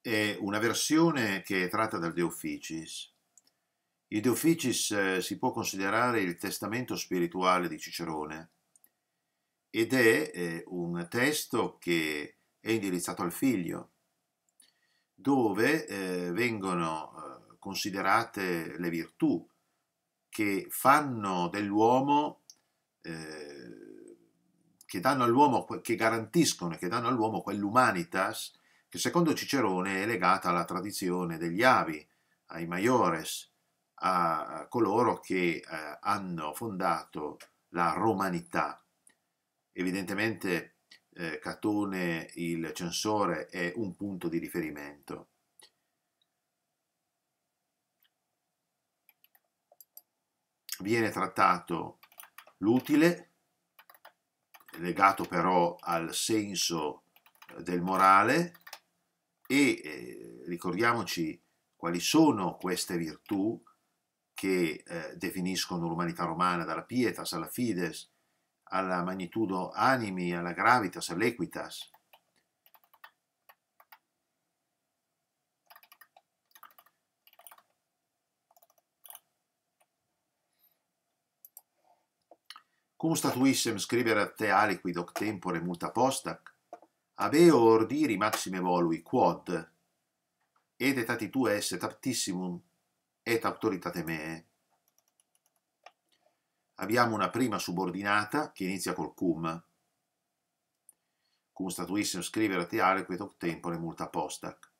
è una versione che è tratta dal De Officis. Il De Officis eh, si può considerare il testamento spirituale di Cicerone ed è eh, un testo che è indirizzato al figlio, dove eh, vengono considerate le virtù che fanno dell'uomo che danno all'uomo, che garantiscono e che danno all'uomo quell'umanitas che secondo Cicerone è legata alla tradizione degli avi, ai maiores, a coloro che eh, hanno fondato la romanità. Evidentemente eh, Catone il censore è un punto di riferimento. Viene trattato l'utile, legato però al senso eh, del morale, e eh, ricordiamoci quali sono queste virtù che eh, definiscono l'umanità romana, dalla pietas alla fides, alla magnitudo animi, alla gravitas, all'equitas. Cum statuissem scribere a te aliquid hoc tempore multa postac? Aveo ordiri maxime volui, quod, ed etati tua esse taptissimum, et autoritate mea. Abbiamo una prima subordinata che inizia col cum. Cum statuissem scrivere a te aliquid hoc tempore multa postac.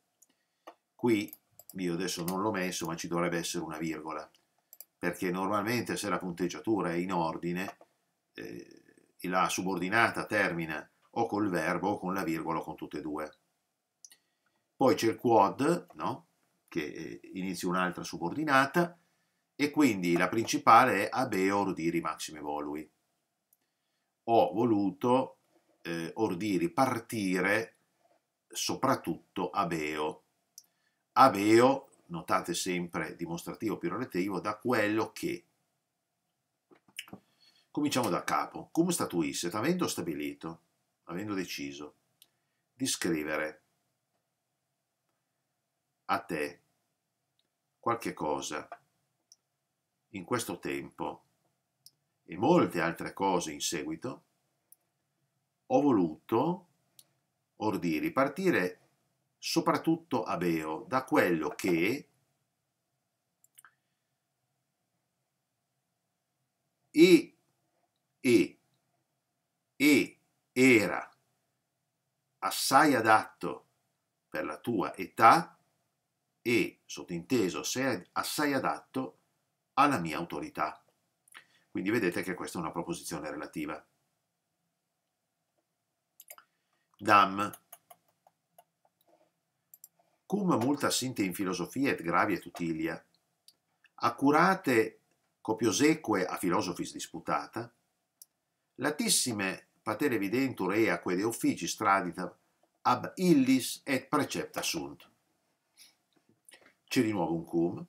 Qui, io adesso non l'ho messo, ma ci dovrebbe essere una virgola, perché normalmente se la punteggiatura è in ordine, eh, la subordinata termina o col verbo o con la virgola o con tutte e due. Poi c'è il quad, no? che eh, inizia un'altra subordinata, e quindi la principale è abeo ordiri maxime volui. Ho voluto eh, ordiri partire soprattutto abeo. Abeo, notate sempre dimostrativo più relativo, da quello che. Cominciamo da capo. Come statuisse, avendo stabilito avendo deciso di scrivere a te qualche cosa in questo tempo e molte altre cose in seguito, ho voluto ordiri partire soprattutto a Beo da quello che e e e era assai adatto per la tua età e, sottinteso, sei assai adatto alla mia autorità. Quindi vedete che questa è una proposizione relativa. Dam. Cum multa sinte in filosofia et gravi et utilia, accurate copioseque a filosofis disputata, latissime patere videntur eaque de offici stradita ab illis et precepta sunt. C'è di nuovo un cum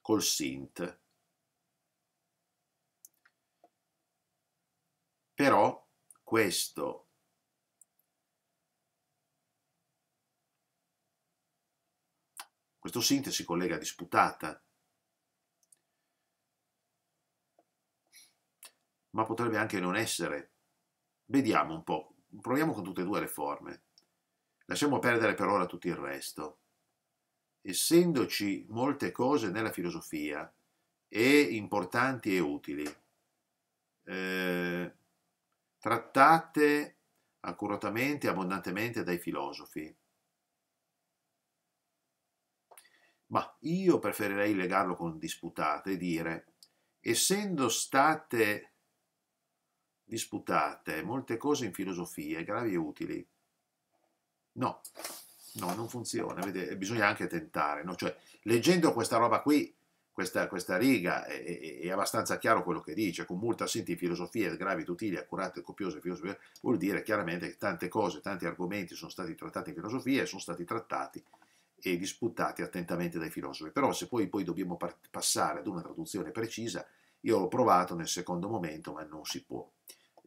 col sint. Però questo questo sint si collega a disputata ma potrebbe anche non essere. Vediamo un po', proviamo con tutte e due le forme. Lasciamo perdere per ora tutto il resto. Essendoci molte cose nella filosofia, e importanti e utili, eh, trattate accuratamente e abbondantemente dai filosofi. Ma io preferirei legarlo con disputate e dire, essendo state disputate molte cose in filosofia, gravi e utili. No, no, non funziona, Vede, bisogna anche tentare, no? cioè, leggendo questa roba qui, questa, questa riga è, è, è, abbastanza chiaro quello che dice, con molta sinti filosofia, gravi, utili, accurate, e copiose filosofie, vuol dire chiaramente che tante cose, tanti argomenti sono stati trattati in filosofia e sono stati trattati e disputati attentamente dai filosofi. Però se poi, poi dobbiamo passare ad una traduzione precisa, io l'ho provato nel secondo momento, ma non si può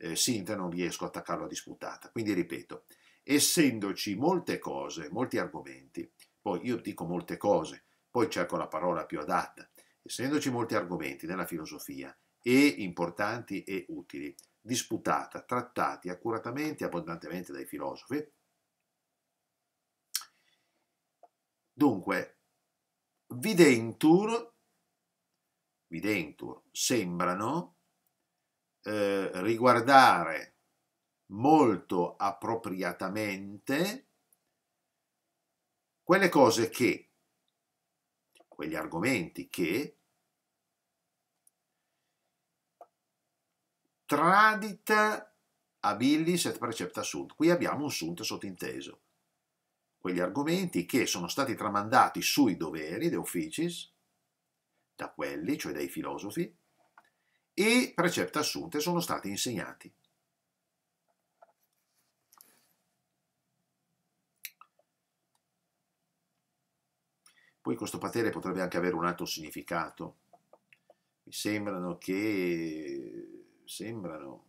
eh, Sinta non riesco a attaccarlo a disputata. Quindi ripeto, essendoci molte cose, molti argomenti, poi io dico molte cose, poi cerco la parola più adatta, essendoci molti argomenti nella filosofia e importanti e utili, disputata, trattati accuratamente e abbondantemente dai filosofi, dunque, videntur, videntur sembrano eh, riguardare molto appropriatamente quelle cose che, quegli argomenti che tradita abilis et precepta sunt. Qui abbiamo un sunt sottinteso. Quegli argomenti che sono stati tramandati sui doveri de officis, da quelli, cioè dai filosofi, e precette assunte sono stati insegnati. Poi questo patere potrebbe anche avere un altro significato. Mi sembrano che... sembrano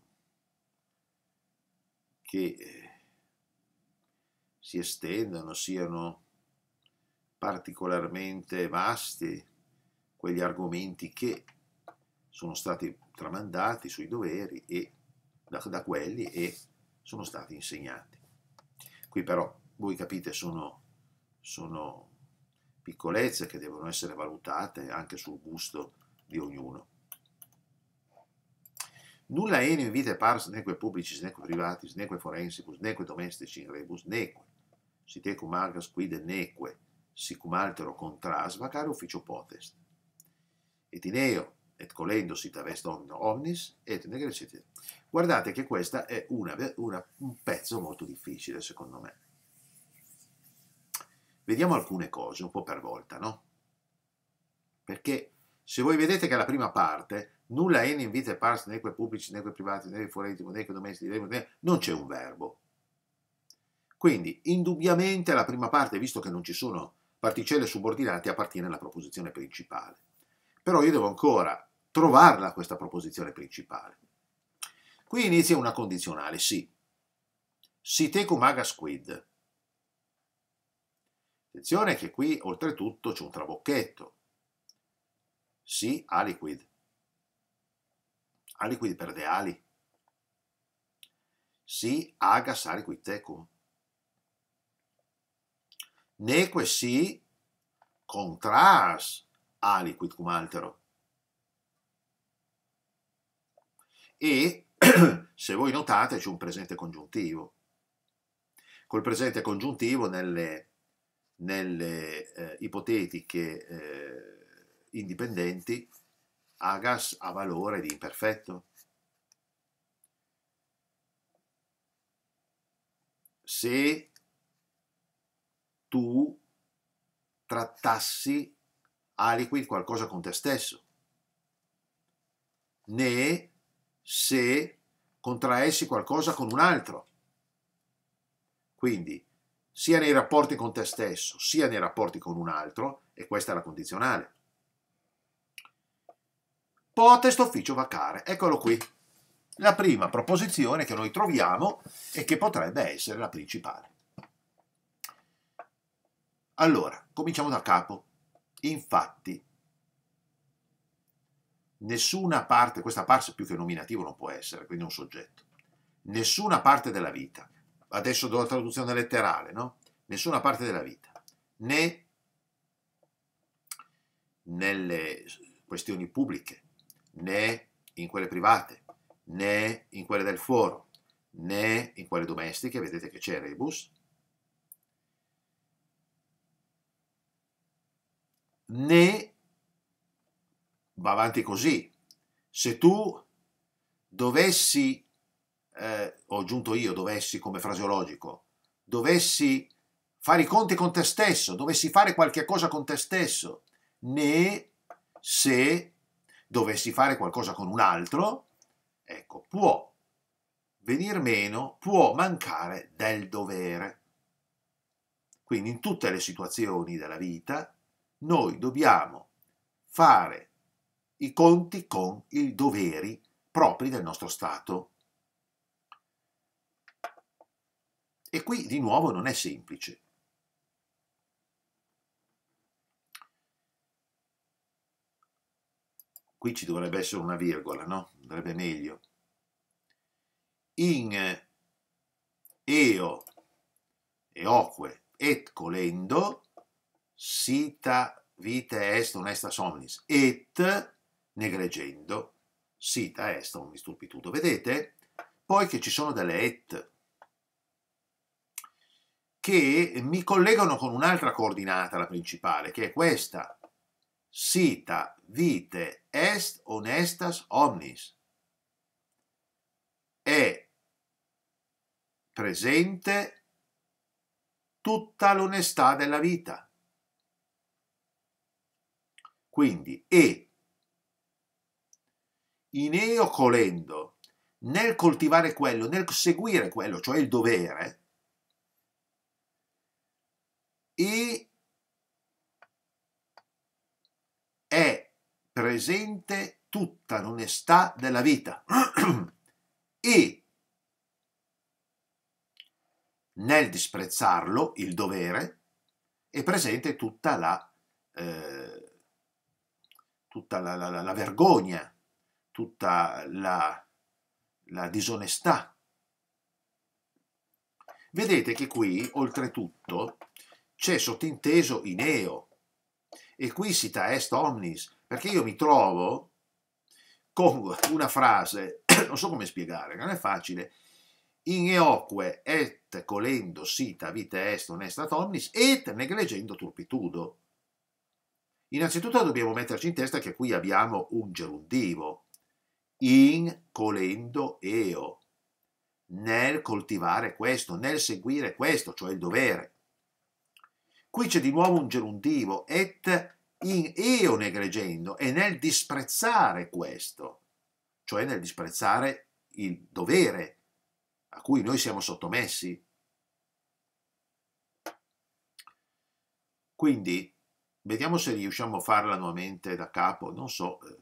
che eh, si estendano, siano particolarmente vasti quegli argomenti che sono stati tramandati sui doveri e, da, da quelli e sono stati insegnati. Qui però, voi capite, sono, sono piccolezze che devono essere valutate anche sul gusto di ognuno. Nulla enim vitae pars neque pubblicis neque privatis neque forensicus neque domestici in rebus neque sit ecum algas quide neque sicum altero contras vacare ufficio potest Etineo, et colendosi sit omnis, et negrecite. Guardate che questa è una, una, un pezzo molto difficile, secondo me. Vediamo alcune cose, un po' per volta, no? Perché se voi vedete che la prima parte, nulla è in vita e pars, quei pubblici, quei privati, neque foretimo, quei domestici, non c'è un verbo. Quindi, indubbiamente, la prima parte, visto che non ci sono particelle subordinate, appartiene alla proposizione principale però io devo ancora trovarla questa proposizione principale. Qui inizia una condizionale, sì. Si tecum agas squid. Attenzione che qui oltretutto c'è un trabocchetto. Si aliquid. Aliquid per de ali. Si agas aliquid tecum. Neque si contras aliquid cum altero. E se voi notate c'è un presente congiuntivo. Col presente congiuntivo nelle, nelle eh, ipotetiche eh, indipendenti agas ha valore di imperfetto. Se tu trattassi aliqui il qualcosa con te stesso, né se contraessi qualcosa con un altro. Quindi, sia nei rapporti con te stesso, sia nei rapporti con un altro, e questa è la condizionale. Potest officio vacare, eccolo qui. La prima proposizione che noi troviamo e che potrebbe essere la principale. Allora, cominciamo da capo. Infatti, nessuna parte, questa parte più che nominativo non può essere, quindi un soggetto, nessuna parte della vita, adesso do la traduzione letterale, no? Nessuna parte della vita, né nelle questioni pubbliche, né in quelle private, né in quelle del foro, né in quelle domestiche, vedete che c'è il rebus, né va avanti così. Se tu dovessi, eh, ho aggiunto io, dovessi come fraseologico, dovessi fare i conti con te stesso, dovessi fare qualche cosa con te stesso, né se dovessi fare qualcosa con un altro, ecco, può venir meno, può mancare del dovere. Quindi in tutte le situazioni della vita noi dobbiamo fare i conti con i doveri propri del nostro Stato. E qui di nuovo non è semplice. Qui ci dovrebbe essere una virgola, no? Andrebbe meglio. In eh, eo, eoque, et colendo, sita vita est onesta somnis, et negregendo sita est omnis turpitudo. Vedete? Poi che ci sono delle et che mi collegano con un'altra coordinata, la principale, che è questa. Sita vite est onestas omnis. È presente tutta l'onestà della vita quindi, e ineo colendo, nel coltivare quello, nel seguire quello, cioè il dovere, e è presente tutta l'onestà della vita. e nel disprezzarlo, il dovere, è presente tutta la eh, tutta la, la, la vergogna, tutta la, la disonestà. Vedete che qui, oltretutto, c'è sottinteso Ineo, e qui sita est omnis, perché io mi trovo con una frase, non so come spiegare, non è facile, in eoque et colendo sita vita est honestat omnis et negligendo turpitudo. Innanzitutto dobbiamo metterci in testa che qui abbiamo un gerundivo, in colendo eo, nel coltivare questo, nel seguire questo, cioè il dovere. Qui c'è di nuovo un gerundivo, et in eo negregendo, e nel disprezzare questo, cioè nel disprezzare il dovere a cui noi siamo sottomessi. Quindi Vediamo se riusciamo a farla nuovamente da capo, non so eh,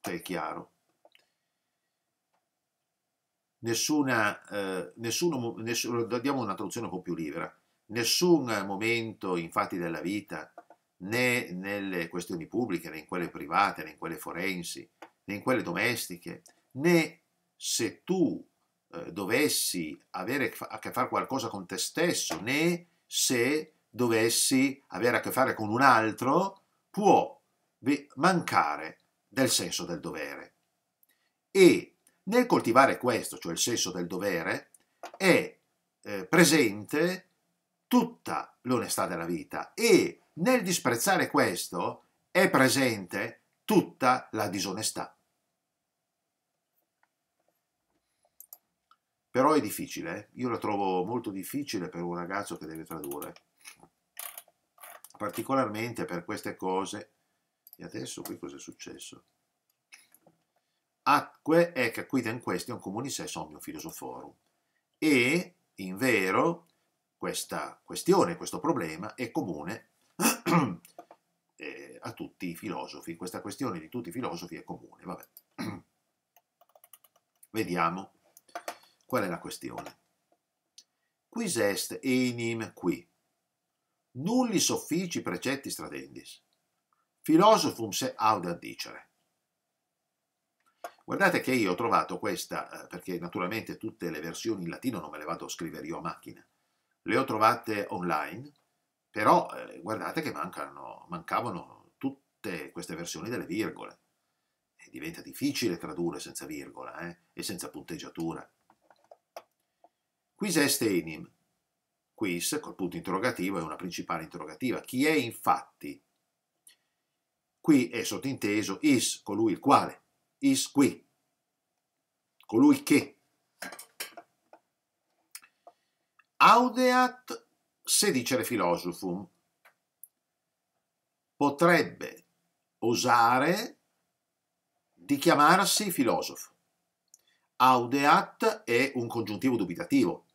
se è chiaro. Nessuna, eh, nessuno, nessuno, diamo una traduzione un po' più libera. Nessun momento, infatti, della vita, né nelle questioni pubbliche, né in quelle private, né in quelle forensi, né in quelle domestiche, né se tu eh, dovessi avere a che fare qualcosa con te stesso, né se dovessi avere a che fare con un altro, può mancare del senso del dovere. E nel coltivare questo, cioè il senso del dovere, è eh, presente tutta l'onestà della vita e nel disprezzare questo è presente tutta la disonestà. Però è difficile, eh. io la trovo molto difficile per un ragazzo che deve tradurre particolarmente per queste cose. E adesso qui cosa è successo? Acque ah, è ec quidem question comunis est omnium filosoforum. E, in vero, questa questione, questo problema è comune eh, a tutti i filosofi. Questa questione di tutti i filosofi è comune. Vabbè. Vediamo qual è la questione. Quis est enim qui? nulli soffici precetti stradendis. Philosophum se audat dicere. Guardate che io ho trovato questa, eh, perché naturalmente tutte le versioni in latino non me le vado a scrivere io a macchina, le ho trovate online, però eh, guardate che mancano, mancavano tutte queste versioni delle virgole. E diventa difficile tradurre senza virgola eh, e senza punteggiatura. Quis est enim, Quis col punto interrogativo è una principale interrogativa. Chi è infatti? Qui è sottinteso is, colui il quale, is qui, colui che. Audeat sedicere filosofum. Potrebbe osare di chiamarsi filosofo. Audeat è un congiuntivo dubitativo,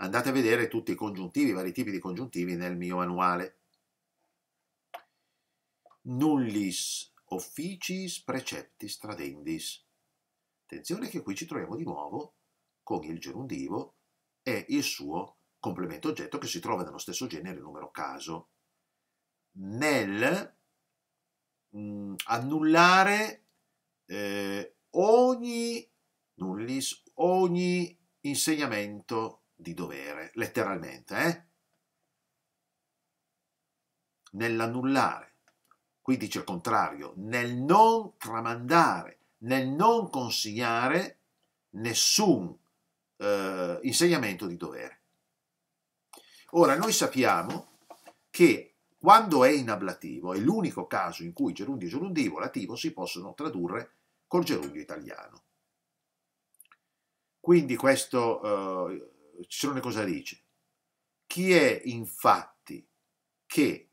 andate a vedere tutti i congiuntivi, i vari tipi di congiuntivi nel mio manuale. Nullis officis preceptis tradendis. Attenzione che qui ci troviamo di nuovo con il gerundivo e il suo complemento oggetto che si trova nello stesso genere numero caso. Nel mh, mm, annullare eh, ogni, nullis, ogni insegnamento di dovere, letteralmente, eh? nell'annullare, qui dice il contrario, nel non tramandare, nel non consigliare nessun eh, insegnamento di dovere. Ora, noi sappiamo che quando è in ablativo, è l'unico caso in cui gerundio e gerundivo lativo si possono tradurre col gerundio italiano. Quindi questo eh, Cicerone cosa dice? Chi è infatti che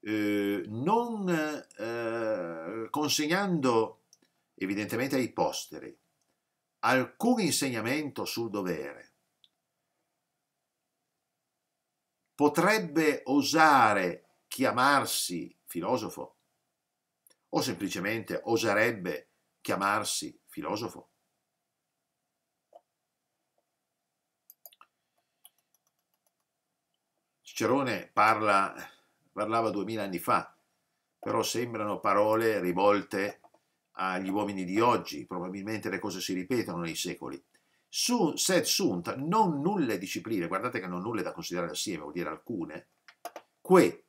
eh, non eh, consegnando evidentemente ai posteri alcun insegnamento sul dovere potrebbe osare chiamarsi filosofo o semplicemente oserebbe chiamarsi filosofo? Cicerone parla, parlava duemila anni fa, però sembrano parole rivolte agli uomini di oggi, probabilmente le cose si ripetono nei secoli. Su, sed sunt, non nulle discipline, guardate che non nulle da considerare assieme, vuol dire alcune, que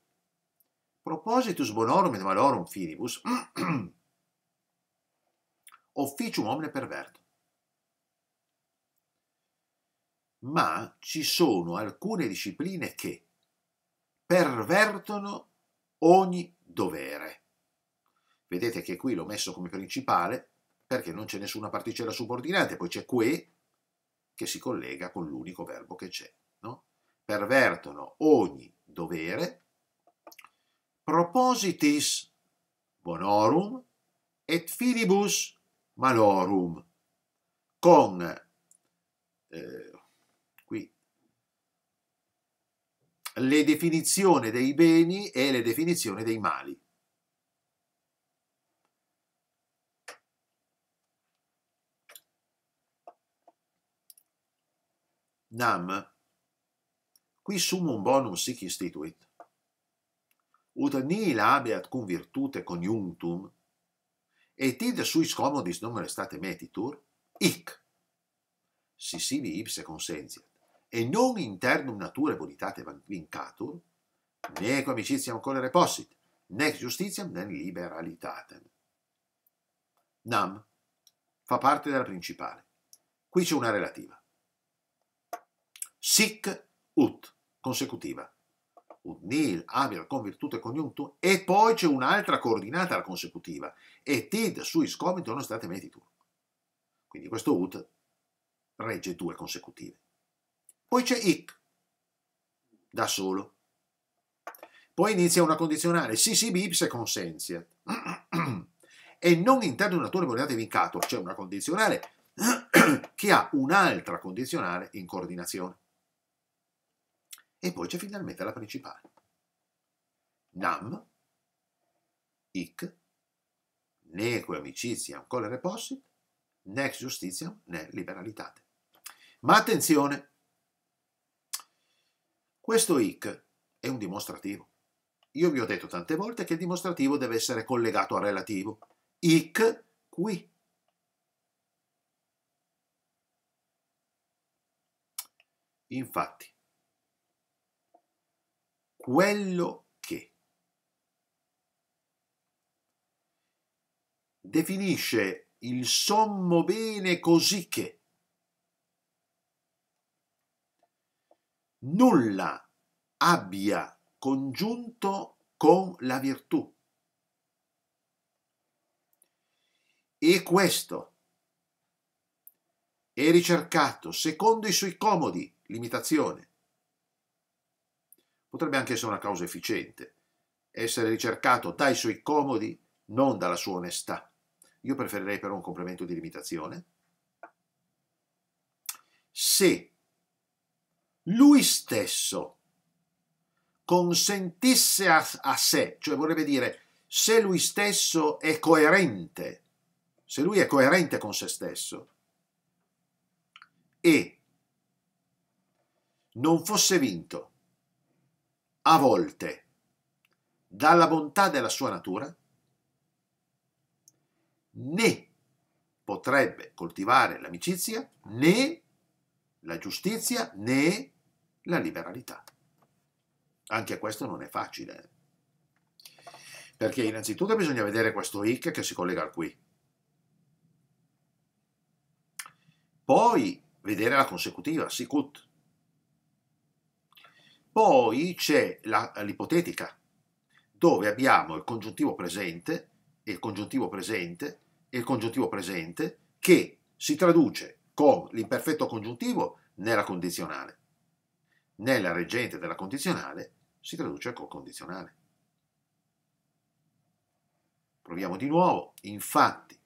propositus bonorum et malorum finibus officium omne perverto. Ma ci sono alcune discipline che, pervertono ogni dovere. Vedete che qui l'ho messo come principale perché non c'è nessuna particella subordinante, poi c'è que che si collega con l'unico verbo che c'è. No? Pervertono ogni dovere, propositis bonorum et filibus malorum, con eh, le definizioni dei beni e le definizioni dei mali. Nam, qui sumum bonum sic instituit. Ut nihil abeat cum virtute coniunctum, et id sui scomodis non restate metitur, ic, si sibi ipse consentiat e non internum nature bonitate vincatur, né amicitiam colere possit, nec justitiam ne liberalitatem. Nam fa parte della principale. Qui c'è una relativa. Sic ut, consecutiva. Ut nil, abil, con virtute coniunctum, e poi c'è un'altra coordinata alla consecutiva. E tid sui scomito non state metitur. Quindi questo ut regge due consecutive. Poi c'è it, da solo. Poi inizia una condizionale, sì sì bips e consenziat. e non interno un attore coordinato vincato, c'è una condizionale che ha un'altra condizionale in coordinazione. E poi c'è finalmente la principale. Nam, ic, neque amicizia, colere possit, nex justitiam, ne liberalitate. Ma attenzione, questo IC è un dimostrativo. Io vi ho detto tante volte che il dimostrativo deve essere collegato al relativo. IC qui. Infatti, quello che definisce il sommo bene così che nulla abbia congiunto con la virtù. E questo è ricercato secondo i suoi comodi, limitazione. Potrebbe anche essere una causa efficiente, essere ricercato dai suoi comodi, non dalla sua onestà. Io preferirei però un complemento di limitazione. Se lui stesso consentisse a, a sé, cioè vorrebbe dire se lui stesso è coerente, se lui è coerente con se stesso e non fosse vinto a volte dalla bontà della sua natura, né potrebbe coltivare l'amicizia, né la giustizia, né la liberalità. Anche questo non è facile, perché innanzitutto bisogna vedere questo hic che si collega al qui. Poi vedere la consecutiva, sicut. Poi c'è l'ipotetica, dove abbiamo il congiuntivo presente, il congiuntivo presente, e il congiuntivo presente, che si traduce con l'imperfetto congiuntivo nella condizionale nella reggente della condizionale si traduce col condizionale. Proviamo di nuovo. Infatti,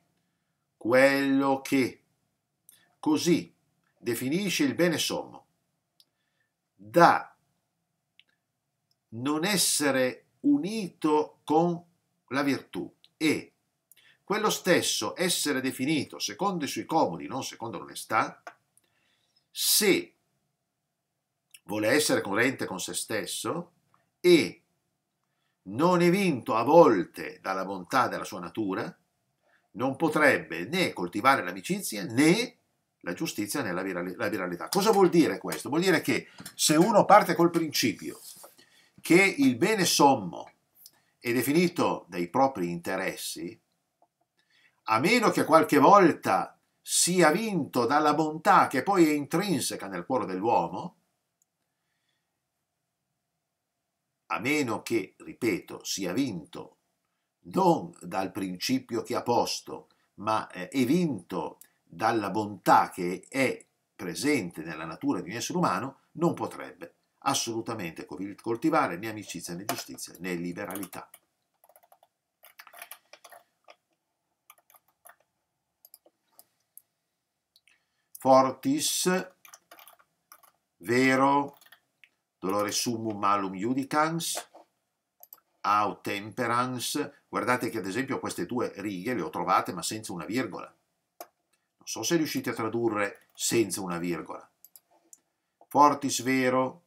quello che così definisce il bene sommo da non essere unito con la virtù e quello stesso essere definito secondo i suoi comodi, non secondo l'onestà, se vuole essere coerente con se stesso e non è vinto a volte dalla bontà della sua natura, non potrebbe né coltivare l'amicizia né la giustizia né la, virali la viralità. Cosa vuol dire questo? Vuol dire che se uno parte col principio che il bene sommo è definito dai propri interessi, a meno che qualche volta sia vinto dalla bontà che poi è intrinseca nel cuore dell'uomo, a meno che, ripeto, sia vinto non dal principio che ha posto, ma eh, è vinto dalla bontà che è presente nella natura di un essere umano, non potrebbe assolutamente coltivare né amicizia né giustizia né liberalità. Fortis, vero, dolore summum malum judicans, autemperans, guardate che ad esempio queste due righe le ho trovate ma senza una virgola. Non so se riuscite a tradurre senza una virgola. Fortis vero,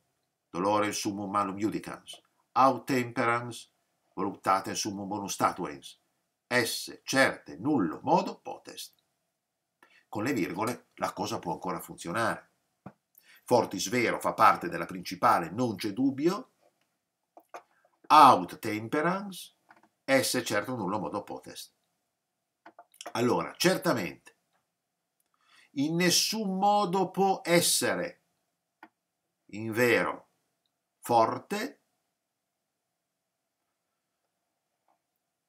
dolore summum malum judicans, autemperans, voluptate summum bonus statuens, S certe nullo modo potest. Con le virgole la cosa può ancora funzionare. Fortis Vero fa parte della principale, non c'è dubbio, out temperance, S certo nullo modo potest. Allora, certamente, in nessun modo può essere in vero forte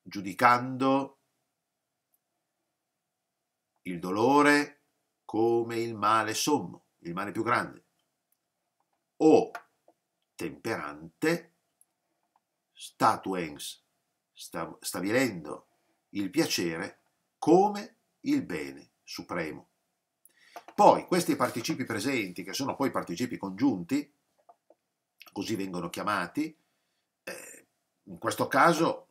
giudicando il dolore come il male sommo, il male più grande o temperante statuens, sta, stabilendo il piacere come il bene supremo. Poi questi participi presenti, che sono poi participi congiunti, così vengono chiamati, eh, in questo caso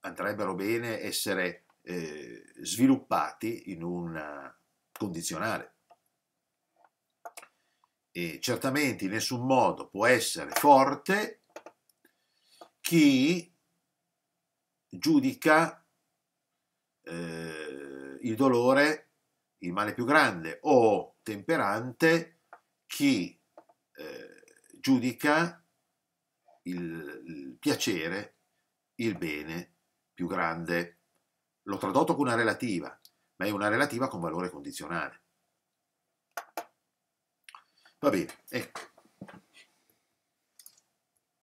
andrebbero bene essere eh, sviluppati in un condizionale eh, certamente in nessun modo può essere forte chi giudica eh, il dolore il male più grande o temperante chi eh, giudica il, il piacere il bene più grande l'ho tradotto con una relativa ma è una relativa con valore condizionale Va bene, ecco.